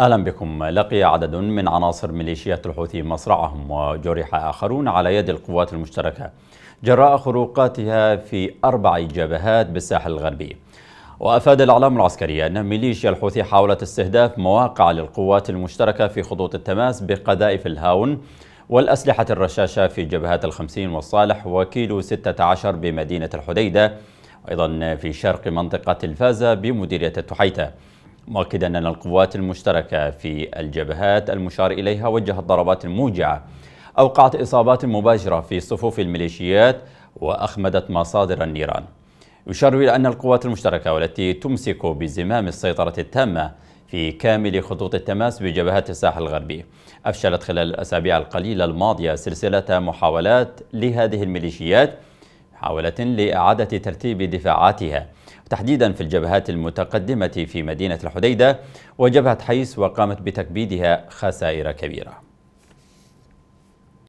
أهلا بكم لقي عدد من عناصر ميليشيات الحوثي مصرعهم وجرح آخرون على يد القوات المشتركة جراء خروقاتها في أربع جبهات بالساحل الغربي وأفاد الإعلام العسكري أن ميليشيا الحوثي حاولت استهداف مواقع للقوات المشتركة في خطوط التماس بقذائف الهاون والأسلحة الرشاشة في جبهات الخمسين والصالح وكيلو 16 بمدينة الحديدة أيضا في شرق منطقة الفازة بمديرية التحيتة مؤكدا أن القوات المشتركة في الجبهات المشار إليها وجهت ضربات موجعة أوقعت إصابات مباشرة في صفوف الميليشيات وأخمدت مصادر النيران يشار إلى أن القوات المشتركة والتي تمسك بزمام السيطرة التامة في كامل خطوط التماس بجبهات الساحل الغربي أفشلت خلال الأسابيع القليلة الماضية سلسلة محاولات لهذه الميليشيات محاولة لإعادة ترتيب دفاعاتها تحديدا في الجبهات المتقدمة في مدينة الحديدة وجبهة حيس وقامت بتكبيدها خسائر كبيرة